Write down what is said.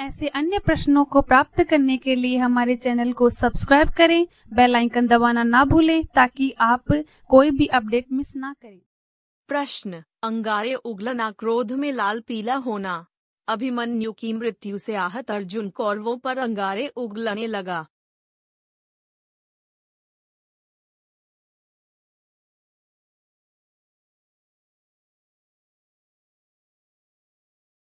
ऐसे अन्य प्रश्नों को प्राप्त करने के लिए हमारे चैनल को सब्सक्राइब करें बेल आइकन दबाना ना भूलें ताकि आप कोई भी अपडेट मिस ना करें प्रश्न अंगारे उगलना क्रोध में लाल पीला होना अभिमन्यु की मृत्यु से आहत अर्जुन कौरवों पर अंगारे उगलने लगा